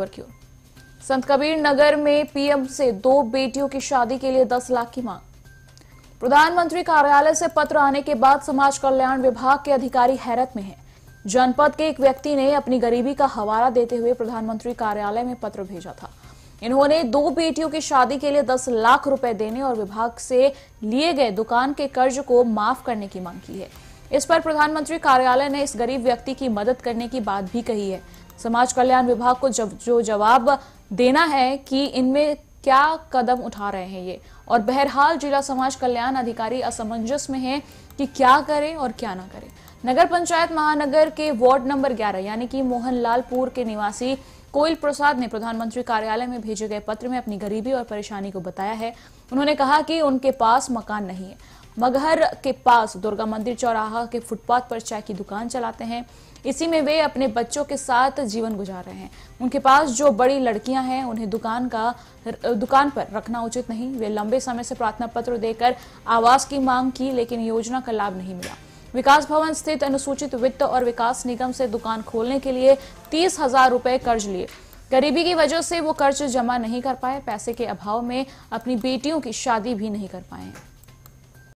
खबर की ओर संत कबीर नगर में पीएम से दो बेटियों की शादी के लिए दस लाख की मांग प्रधानमंत्री कार्यालय से पत्र आने के बाद समाज कल्याण विभाग के अधिकारी हैरत में हैं। जनपद के एक व्यक्ति ने अपनी गरीबी का हवाला देते हुए प्रधानमंत्री कार्यालय में पत्र भेजा था इन्होंने दो बेटियों की शादी के लिए 10 लाख रुपए देने और विभाग से लिए गए दुकान के कर्ज को माफ करने की मांग की है इस पर प्रधानमंत्री कार्यालय ने इस गरीब व्यक्ति की मदद करने की बात भी कही है समाज कल्याण विभाग को जब जो जवाब देना है कि इनमें क्या कदम उठा रहे हैं ये और बहरहाल जिला समाज कल्याण अधिकारी असमंजस में है कि क्या करें और क्या ना करें नगर पंचायत महानगर के वार्ड नंबर 11 यानी कि मोहनलालपुर के निवासी कोयल प्रसाद ने प्रधानमंत्री कार्यालय में भेजे गए पत्र में अपनी गरीबी और परेशानी को बताया है उन्होंने कहा कि उनके पास मकान नहीं है मगहर के पास दुर्गा मंदिर चौराहा के फुटपाथ पर चाय की दुकान चलाते हैं इसी में वे अपने बच्चों के साथ जीवन गुजार रहे हैं उनके पास जो बड़ी लड़कियां हैं उन्हें दुकान का दुकान पर रखना उचित नहीं वे लंबे समय से प्रार्थना पत्र देकर आवास की मांग की लेकिन योजना का लाभ नहीं मिला विकास भवन स्थित अनुसूचित वित्त और विकास निगम से दुकान खोलने के लिए तीस हजार रुपए कर्ज लिए गरीबी की वजह से वो कर्ज जमा नहीं कर पाए पैसे के अभाव में अपनी बेटियों की शादी भी नहीं कर पाए